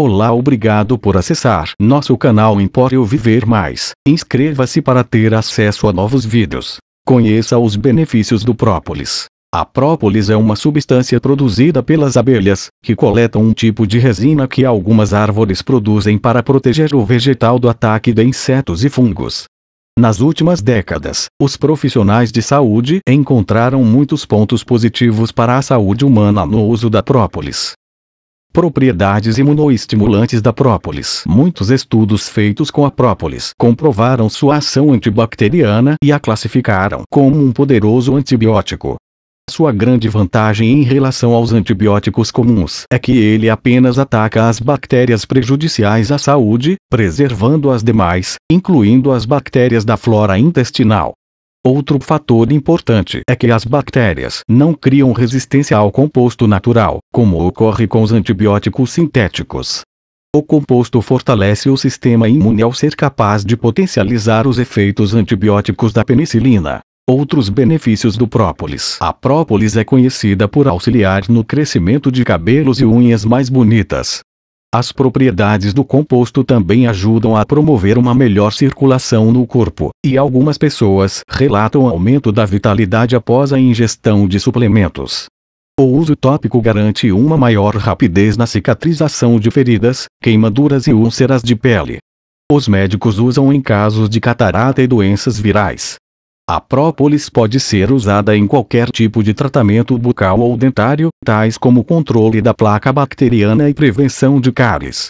Olá, obrigado por acessar nosso canal Empório Viver Mais. Inscreva-se para ter acesso a novos vídeos. Conheça os benefícios do própolis. A própolis é uma substância produzida pelas abelhas, que coletam um tipo de resina que algumas árvores produzem para proteger o vegetal do ataque de insetos e fungos. Nas últimas décadas, os profissionais de saúde encontraram muitos pontos positivos para a saúde humana no uso da própolis propriedades imunoestimulantes da própolis. Muitos estudos feitos com a própolis comprovaram sua ação antibacteriana e a classificaram como um poderoso antibiótico. Sua grande vantagem em relação aos antibióticos comuns é que ele apenas ataca as bactérias prejudiciais à saúde, preservando as demais, incluindo as bactérias da flora intestinal. Outro fator importante é que as bactérias não criam resistência ao composto natural, como ocorre com os antibióticos sintéticos. O composto fortalece o sistema imune ao ser capaz de potencializar os efeitos antibióticos da penicilina. Outros benefícios do própolis. A própolis é conhecida por auxiliar no crescimento de cabelos e unhas mais bonitas, as propriedades do composto também ajudam a promover uma melhor circulação no corpo, e algumas pessoas relatam aumento da vitalidade após a ingestão de suplementos. O uso tópico garante uma maior rapidez na cicatrização de feridas, queimaduras e úlceras de pele. Os médicos usam em casos de catarata e doenças virais. A própolis pode ser usada em qualquer tipo de tratamento bucal ou dentário, tais como controle da placa bacteriana e prevenção de cáries.